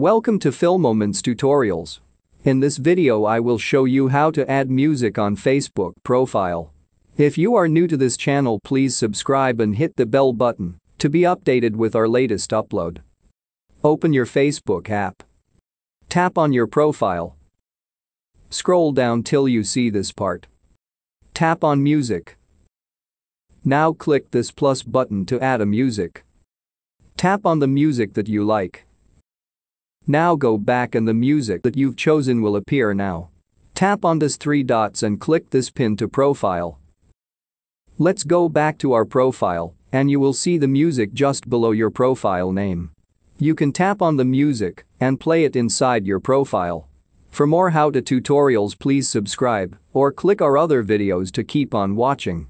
Welcome to Film Moments Tutorials. In this video I will show you how to add music on Facebook profile. If you are new to this channel please subscribe and hit the bell button to be updated with our latest upload. Open your Facebook app. Tap on your profile. Scroll down till you see this part. Tap on music. Now click this plus button to add a music. Tap on the music that you like. Now go back and the music that you've chosen will appear now. Tap on this three dots and click this pin to profile. Let's go back to our profile and you will see the music just below your profile name. You can tap on the music and play it inside your profile. For more how-to tutorials please subscribe or click our other videos to keep on watching.